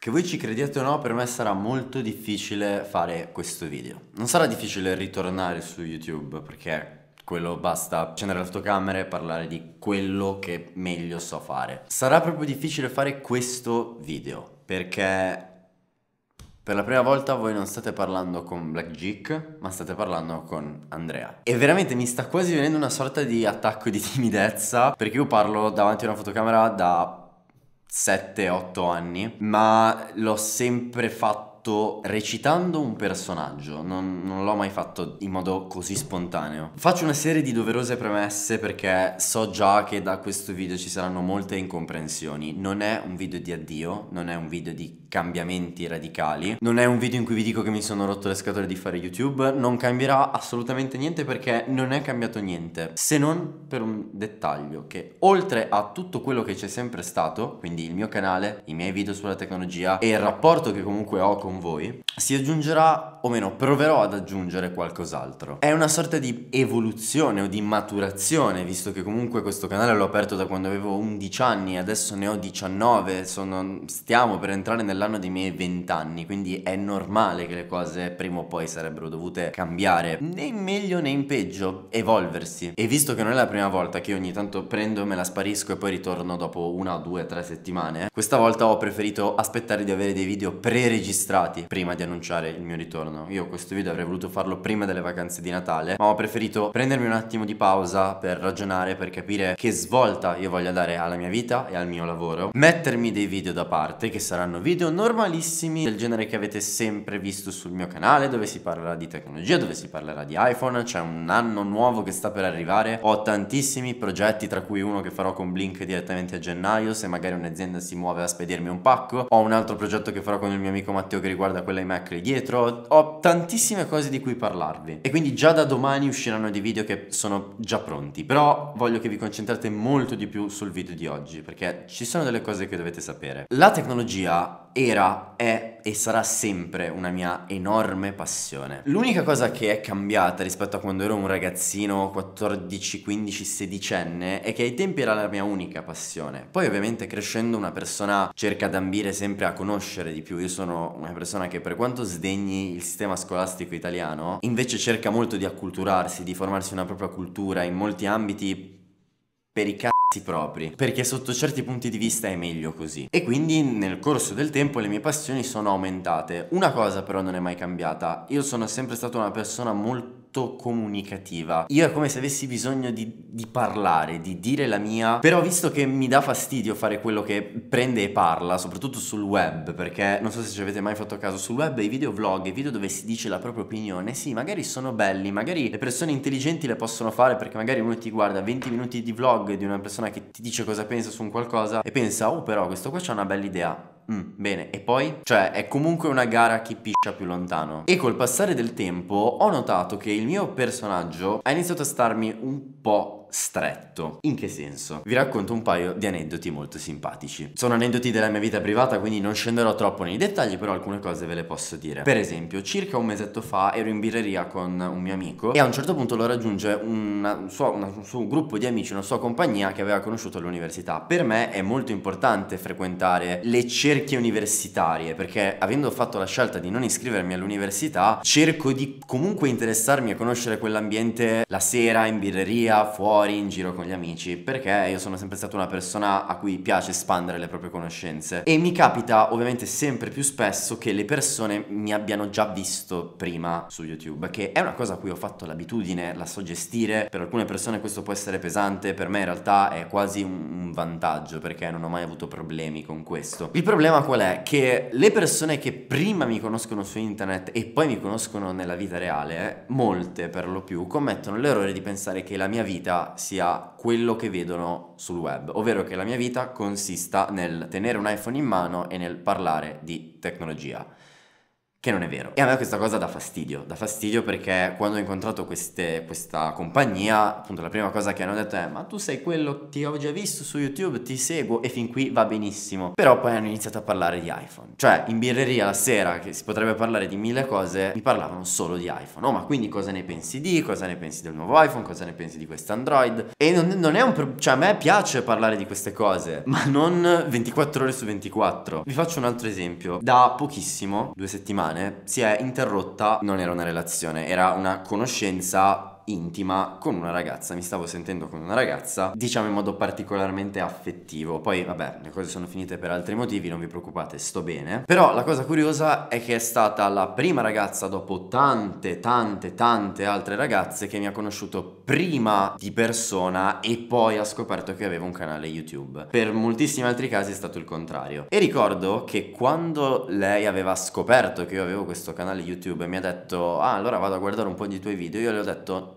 Che voi ci crediate o no, per me sarà molto difficile fare questo video. Non sarà difficile ritornare su YouTube perché quello basta accendere la fotocamera e parlare di quello che meglio so fare. Sarà proprio difficile fare questo video perché per la prima volta voi non state parlando con Black Geek, ma state parlando con Andrea. E veramente mi sta quasi venendo una sorta di attacco di timidezza perché io parlo davanti a una fotocamera da 7-8 anni, ma l'ho sempre fatto recitando un personaggio, non, non l'ho mai fatto in modo così spontaneo. Faccio una serie di doverose premesse perché so già che da questo video ci saranno molte incomprensioni. Non è un video di addio, non è un video di cambiamenti radicali. Non è un video in cui vi dico che mi sono rotto le scatole di fare YouTube, non cambierà assolutamente niente perché non è cambiato niente, se non per un dettaglio che oltre a tutto quello che c'è sempre stato, quindi il mio canale, i miei video sulla tecnologia e il rapporto che comunque ho con voi, si aggiungerà o meno proverò ad aggiungere qualcos'altro. È una sorta di evoluzione o di maturazione, visto che comunque questo canale l'ho aperto da quando avevo 11 anni, adesso ne ho 19, sono... stiamo per entrare nella nell'anno dei miei 20 anni, quindi è normale che le cose prima o poi sarebbero dovute cambiare, né in meglio né in peggio, evolversi. E visto che non è la prima volta che ogni tanto prendo, me la sparisco e poi ritorno dopo una, due, tre settimane, questa volta ho preferito aspettare di avere dei video pre-registrati prima di annunciare il mio ritorno. Io questo video avrei voluto farlo prima delle vacanze di Natale, ma ho preferito prendermi un attimo di pausa per ragionare, per capire che svolta io voglio dare alla mia vita e al mio lavoro, mettermi dei video da parte, che saranno video video normalissimi del genere che avete sempre visto sul mio canale dove si parlerà di tecnologia, dove si parlerà di iPhone, c'è un anno nuovo che sta per arrivare, ho tantissimi progetti tra cui uno che farò con Blink direttamente a gennaio se magari un'azienda si muove a spedirmi un pacco, ho un altro progetto che farò con il mio amico Matteo che riguarda quella iMac lì dietro, ho tantissime cose di cui parlarvi e quindi già da domani usciranno dei video che sono già pronti, però voglio che vi concentrate molto di più sul video di oggi perché ci sono delle cose che dovete sapere. La tecnologia era, è e sarà sempre una mia enorme passione. L'unica cosa che è cambiata rispetto a quando ero un ragazzino 14, 15, 16enne è che ai tempi era la mia unica passione. Poi ovviamente crescendo una persona cerca d'ambire sempre a conoscere di più. Io sono una persona che per quanto sdegni il sistema scolastico italiano, invece cerca molto di acculturarsi, di formarsi una propria cultura in molti ambiti per i cazzi propri perché sotto certi punti di vista è meglio così e quindi nel corso del tempo le mie passioni sono aumentate una cosa però non è mai cambiata io sono sempre stata una persona molto molto comunicativa. Io è come se avessi bisogno di, di, parlare, di dire la mia, però visto che mi dà fastidio fare quello che prende e parla, soprattutto sul web, perché non so se ci avete mai fatto caso, sul web i video vlog, i video dove si dice la propria opinione, sì, magari sono belli, magari le persone intelligenti le possono fare perché magari uno ti guarda 20 minuti di vlog di una persona che ti dice cosa pensa su un qualcosa e pensa, oh però questo qua c'ha una bella idea Mm, bene, e poi? Cioè, è comunque una gara chi piscia più lontano. E col passare del tempo ho notato che il mio personaggio ha iniziato a starmi un po' stretto. In che senso? Vi racconto un paio di aneddoti molto simpatici. Sono aneddoti della mia vita privata, quindi non scenderò troppo nei dettagli, però alcune cose ve le posso dire. Per esempio, circa un mesetto fa ero in birreria con un mio amico e a un certo punto lo raggiunge una sua, una, un suo gruppo di amici, una sua compagnia che aveva conosciuto all'università. Per me è molto importante frequentare le cerchie universitarie perché avendo fatto la scelta di non iscrivermi all'università cerco di comunque interessarmi a conoscere quell'ambiente la sera in birreria, fuori fuori in giro con gli amici perché io sono sempre stata una persona a cui piace espandere le proprie conoscenze e mi capita ovviamente sempre più spesso che le persone mi abbiano già visto prima su YouTube che è una cosa a cui ho fatto l'abitudine, la so gestire, per alcune persone questo può essere pesante, per me in realtà è quasi un vantaggio perché non ho mai avuto problemi con questo. Il problema qual è? Che le persone che prima mi conoscono su internet e poi mi conoscono nella vita reale, molte per lo più commettono l'errore di pensare che la mia vita sia quello che vedono sul web, ovvero che la mia vita consista nel tenere un iPhone in mano e nel parlare di tecnologia. Che non è vero. E a me questa cosa dà fastidio, dà fastidio perché quando ho incontrato queste, questa compagnia, appunto la prima cosa che hanno detto è ma tu sei quello, ti ho già visto su YouTube, ti seguo e fin qui va benissimo. Però poi hanno iniziato a parlare di iPhone. Cioè in birreria la sera che si potrebbe parlare di mille cose, mi parlavano solo di iPhone. Oh ma quindi cosa ne pensi di, cosa ne pensi del nuovo iPhone, cosa ne pensi di questo Android? E non, non è un problema, cioè a me piace parlare di queste cose, ma non 24 ore su 24. Vi faccio un altro esempio. Da pochissimo, due settimane, settimane si è interrotta, non era una relazione, era una conoscenza intima con una ragazza, mi stavo sentendo con una ragazza, diciamo in modo particolarmente affettivo. Poi vabbè, le cose sono finite per altri motivi, non vi preoccupate, sto bene. Però la cosa curiosa è che è stata la prima ragazza dopo tante, tante, tante altre ragazze che mi ha conosciuto prima di persona e poi ha scoperto che avevo un canale YouTube. Per moltissimi altri casi è stato il contrario. E ricordo che quando lei aveva scoperto che io avevo questo canale YouTube e mi ha detto "Ah, allora vado a guardare un po' di tuoi video", io le ho detto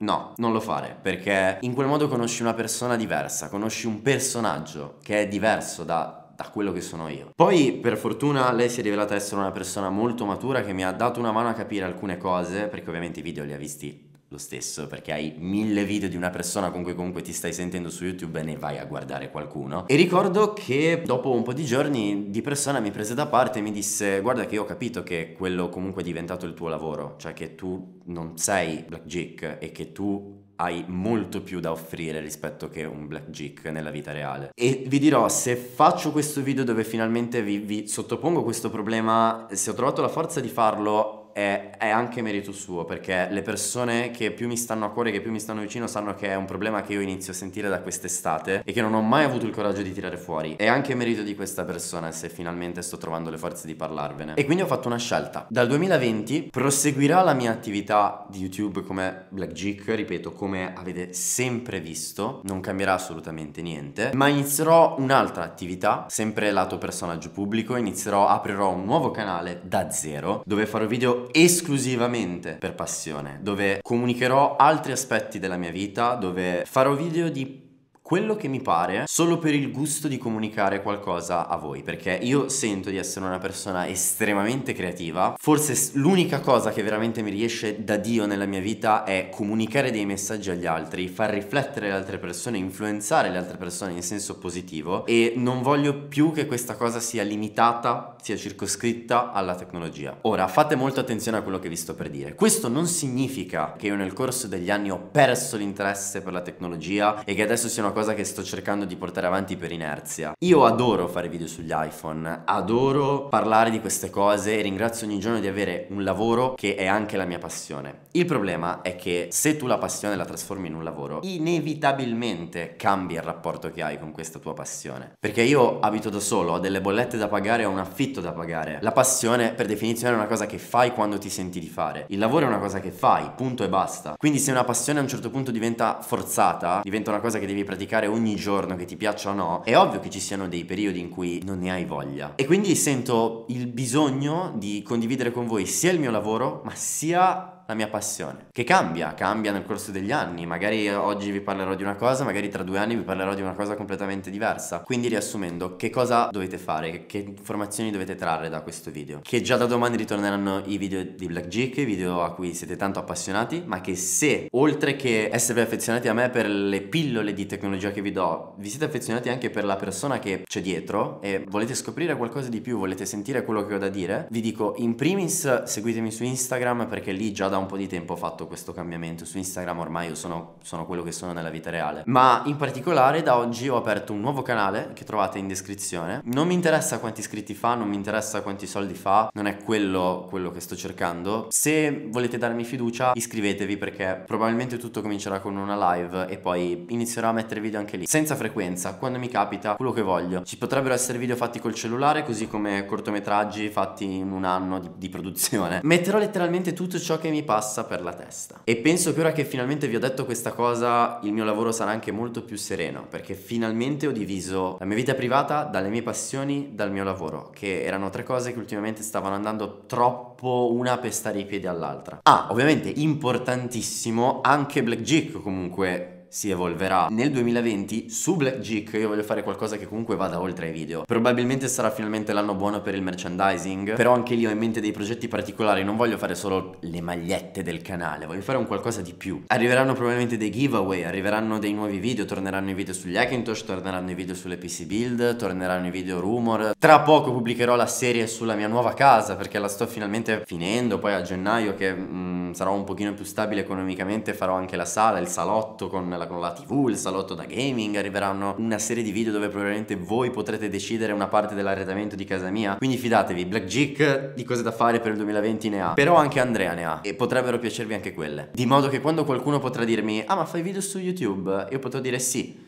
No, non lo fare, perché in quel modo conosci una persona diversa, conosci un personaggio che è diverso da, da, quello che sono io. Poi, per fortuna, lei si è rivelata essere una persona molto matura che mi ha dato una mano a capire alcune cose, perché ovviamente i video li ha visti lo stesso, perché hai mille video di una persona con cui comunque ti stai sentendo su YouTube e ne vai a guardare qualcuno. E ricordo che dopo un po' di giorni di persona mi prese da parte e mi disse guarda che io ho capito che quello comunque è diventato il tuo lavoro, cioè che tu non sei Blackjack e che tu hai molto più da offrire rispetto che un blackjack nella vita reale. E vi dirò, se faccio questo video dove finalmente vi, vi, sottopongo questo problema, se ho trovato la forza di farlo è, è, anche merito suo, perché le persone che più mi stanno a cuore, che più mi stanno vicino, sanno che è un problema che io inizio a sentire da quest'estate e che non ho mai avuto il coraggio di tirare fuori. È anche merito di questa persona se finalmente sto trovando le forze di parlarvene. E quindi ho fatto una scelta. Dal 2020 proseguirà la mia attività di YouTube come Black Geek, ripeto, come avete sempre visto, non cambierà assolutamente niente, ma inizierò un'altra attività, sempre lato personaggio pubblico, inizierò, aprirò un nuovo canale da zero, dove farò video esclusivamente per passione, dove comunicherò altri aspetti della mia vita, dove farò video di quello che mi pare solo per il gusto di comunicare qualcosa a voi, perché io sento di essere una persona estremamente creativa, forse l'unica cosa che veramente mi riesce da Dio nella mia vita è comunicare dei messaggi agli altri, far riflettere le altre persone, influenzare le altre persone in senso positivo e non voglio più che questa cosa sia limitata, sia circoscritta alla tecnologia. Ora, fate molta attenzione a quello che vi sto per dire. Questo non significa che io nel corso degli anni ho perso l'interesse per la tecnologia e che adesso sia una cosa cosa che sto cercando di portare avanti per inerzia. Io adoro fare video sugli iPhone, adoro parlare di queste cose e ringrazio ogni giorno di avere un lavoro che è anche la mia passione. Il problema è che se tu la passione la trasformi in un lavoro, inevitabilmente cambi il rapporto che hai con questa tua passione. Perché io abito da solo, ho delle bollette da pagare, ho un affitto da pagare. La passione per definizione è una cosa che fai quando ti senti di fare. Il lavoro è una cosa che fai, punto e basta. Quindi se una passione a un certo punto diventa forzata, diventa una cosa che devi praticare praticare ogni giorno, che ti piaccia o no, è ovvio che ci siano dei periodi in cui non ne hai voglia. E quindi sento il bisogno di condividere con voi sia il mio lavoro, ma sia la mia passione, che cambia, cambia nel corso degli anni, magari oggi vi parlerò di una cosa, magari tra due anni vi parlerò di una cosa completamente diversa. Quindi riassumendo, che cosa dovete fare, che informazioni dovete trarre da questo video? Che già da domani ritorneranno i video di Black Geek, video a cui siete tanto appassionati, ma che se oltre che essere affezionati a me per le pillole di tecnologia che vi do, vi siete affezionati anche per la persona che c'è dietro e volete scoprire qualcosa di più, volete sentire quello che ho da dire, vi dico in primis seguitemi su Instagram perché lì già da un po' di tempo ho fatto questo cambiamento. Su Instagram ormai io sono, sono quello che sono nella vita reale. Ma in particolare da oggi ho aperto un nuovo canale che trovate in descrizione. Non mi interessa quanti iscritti fa, non mi interessa quanti soldi fa, non è quello, quello che sto cercando. Se volete darmi fiducia, iscrivetevi perché probabilmente tutto comincerà con una live e poi inizierò a mettere video anche lì. Senza frequenza, quando mi capita, quello che voglio. Ci potrebbero essere video fatti col cellulare, così come cortometraggi fatti in un anno di, di produzione. Metterò letteralmente tutto ciò che mi passa per la testa. E penso che ora che finalmente vi ho detto questa cosa, il mio lavoro sarà anche molto più sereno, perché finalmente ho diviso la mia vita privata dalle mie passioni, dal mio lavoro, che erano tre cose che ultimamente stavano andando troppo una per stare i piedi all'altra. Ah, ovviamente importantissimo anche Blackjack comunque si evolverà. Nel 2020 su Black Geek io voglio fare qualcosa che comunque vada oltre ai video. Probabilmente sarà finalmente l'anno buono per il merchandising, però anche lì ho in mente dei progetti particolari, non voglio fare solo le magliette del canale, voglio fare un qualcosa di più. Arriveranno probabilmente dei giveaway, arriveranno dei nuovi video, torneranno i video sugli Hackintosh, torneranno i video sulle PC Build, torneranno i video rumor. Tra poco pubblicherò la serie sulla mia nuova casa perché la sto finalmente finendo, poi a gennaio che mh, mm, sarò un pochino più stabile economicamente farò anche la sala, il salotto con la, con la tv, il salotto da gaming, arriveranno una serie di video dove probabilmente voi potrete decidere una parte dell'arredamento di casa mia. Quindi fidatevi, Blackjack di cose da fare per il 2020 ne ha, però anche Andrea ne ha e potrebbero piacervi anche quelle. Di modo che quando qualcuno potrà dirmi "Ah, ma fai video su YouTube?" io potrò dire "Sì".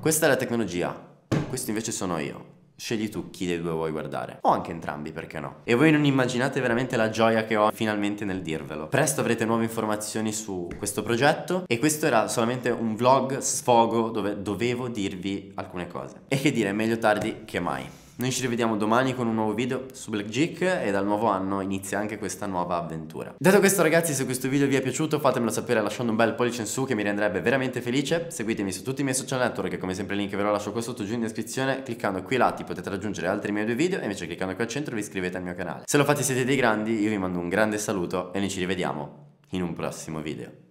Questa è la tecnologia. Questo invece sono io. Scegli tu chi dei due vuoi guardare. O anche entrambi, perché no? E voi non immaginate veramente la gioia che ho finalmente nel dirvelo. Presto avrete nuove informazioni su questo progetto e questo era solamente un vlog sfogo dove dovevo dirvi alcune cose. E che dire, meglio tardi che mai. Noi ci rivediamo domani con un nuovo video su Black Geek e dal nuovo anno inizia anche questa nuova avventura. Detto questo ragazzi, se questo video vi è piaciuto fatemelo sapere lasciando un bel pollice in su che mi renderebbe veramente felice. Seguitemi su tutti i miei social network come sempre il link ve lo lascio qua sotto giù in descrizione. Cliccando qui ai lati potete raggiungere altri miei due video e invece cliccando qui al centro vi iscrivete al mio canale. Se lo fate siete dei grandi, io vi mando un grande saluto e noi ci rivediamo in un prossimo video.